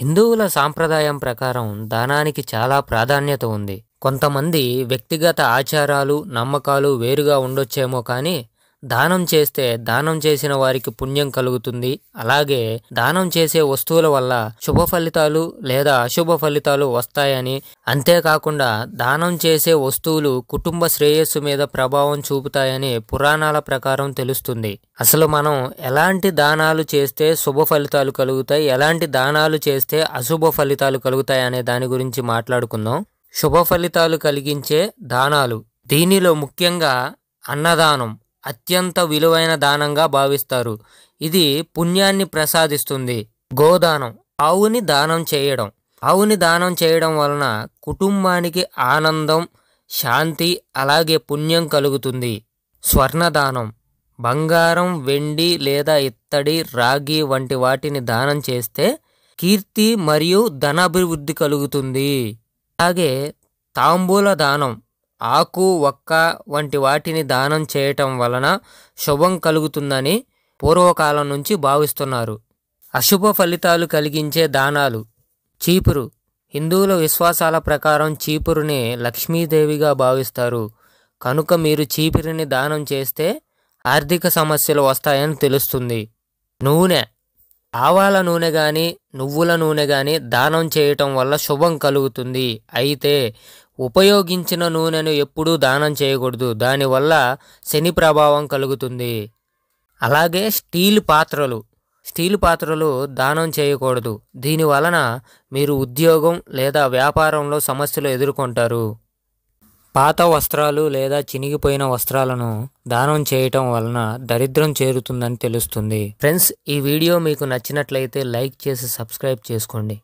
హిందువుల సాంప్రదాయం ప్రకారం దానానికి చాలా ప్రాధాన్యత ఉంది కొంతమంది వ్యక్తిగత ఆచారాలు నమ్మకాలు వేరుగా ఉండొచ్చేమో కానీ దానం చేస్తే దానం చేసిన వారికి పుణ్యం కలుగుతుంది అలాగే దానం చేసే వస్తువుల వల్ల శుభ ఫలితాలు లేదా అశుభ ఫలితాలు వస్తాయని అంతేకాకుండా దానం చేసే వస్తువులు కుటుంబ శ్రేయస్సు మీద ప్రభావం చూపుతాయని పురాణాల ప్రకారం తెలుస్తుంది అసలు మనం ఎలాంటి దానాలు చేస్తే శుభ ఫలితాలు కలుగుతాయి ఎలాంటి దానాలు చేస్తే అశుభ ఫలితాలు కలుగుతాయి అనే దాని గురించి మాట్లాడుకుందాం శుభ ఫలితాలు కలిగించే దానాలు దీనిలో ముఖ్యంగా అన్నదానం అత్యంత విలువైన దానంగా భావిస్తారు ఇది పుణ్యాన్ని ప్రసాదిస్తుంది గోదానం ఆవుని దానం చేయడం ఆవుని దానం చేయడం వలన కుటుంబానికి ఆనందం శాంతి అలాగే పుణ్యం కలుగుతుంది స్వర్ణదానం బంగారం వెండి లేదా ఇత్తడి రాగి వంటి వాటిని దానం చేస్తే కీర్తి మరియు ధనాభివృద్ధి కలుగుతుంది అలాగే తాంబూల దానం ఆకు వక్క వంటి వాటిని దానం చేయటం వలన శుభం కలుగుతుందని పూర్వకాలం నుంచి భావిస్తున్నారు అశుభ ఫలితాలు కలిగించే దానాలు చీపురు హిందువుల విశ్వాసాల ప్రకారం చీపురుని లక్ష్మీదేవిగా భావిస్తారు కనుక మీరు చీపురిని దానం చేస్తే ఆర్థిక సమస్యలు వస్తాయని తెలుస్తుంది నూనె ఆవాల నూనె కానీ నువ్వుల నూనె కానీ దానం చేయటం వల్ల శుభం కలుగుతుంది అయితే ఉపయోగించిన నూనెను ఎప్పుడూ దానం చేయకూడదు దానివల్ల శని ప్రభావం కలుగుతుంది అలాగే స్టీల్ పాత్రలు స్టీల్ పాత్రలు దానం చేయకూడదు దీని వలన మీరు ఉద్యోగం లేదా వ్యాపారంలో సమస్యలు ఎదుర్కొంటారు పాత వస్త్రాలు లేదా చినిగిపోయిన వస్త్రాలను దానం చేయటం వలన దరిద్రం చేరుతుందని తెలుస్తుంది ఫ్రెండ్స్ ఈ వీడియో మీకు నచ్చినట్లయితే లైక్ చేసి సబ్స్క్రైబ్ చేసుకోండి